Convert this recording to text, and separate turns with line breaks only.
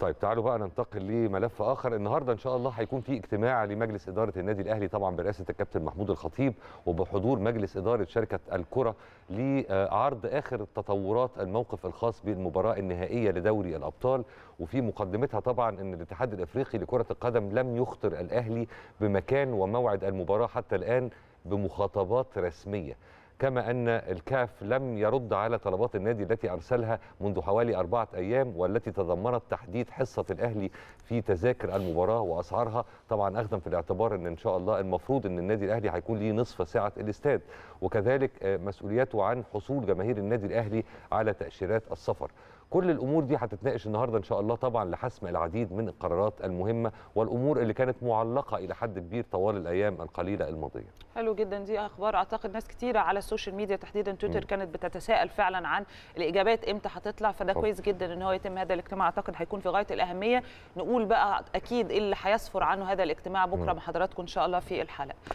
طيب تعالوا بقى ننتقل لملف اخر النهارده ان شاء الله هيكون في اجتماع لمجلس اداره النادي الاهلي طبعا برئاسه الكابتن محمود الخطيب وبحضور مجلس اداره شركه الكره لعرض اخر تطورات الموقف الخاص بالمباراه النهائيه لدوري الابطال وفي مقدمتها طبعا ان الاتحاد الافريقي لكره القدم لم يخطر الاهلي بمكان وموعد المباراه حتى الان بمخاطبات رسميه كما أن الكاف لم يرد على طلبات النادي التي أرسلها منذ حوالي أربعة أيام والتي تضمنت تحديد حصة الأهلي في تذاكر المباراة وأسعارها طبعا أخذا في الاعتبار أن إن شاء الله المفروض أن النادي الأهلي هيكون ليه نصف ساعة الاستاد وكذلك آه، مسؤوليته عن حصول جماهير النادي الأهلي على تأشيرات السفر كل الامور دي هتتناقش النهارده ان شاء الله طبعا لحسم العديد من القرارات المهمه والامور اللي كانت معلقه الى حد كبير طوال الايام القليله الماضيه.
حلو جدا دي اخبار اعتقد ناس كتيره على السوشيال ميديا تحديدا تويتر كانت بتتساءل فعلا عن الاجابات امتى هتطلع فده طب. كويس جدا ان هو يتم هذا الاجتماع اعتقد هيكون في غايه الاهميه نقول بقى اكيد إيه اللي هيصفر عنه هذا الاجتماع بكره مع حضراتكم ان شاء الله في الحلقه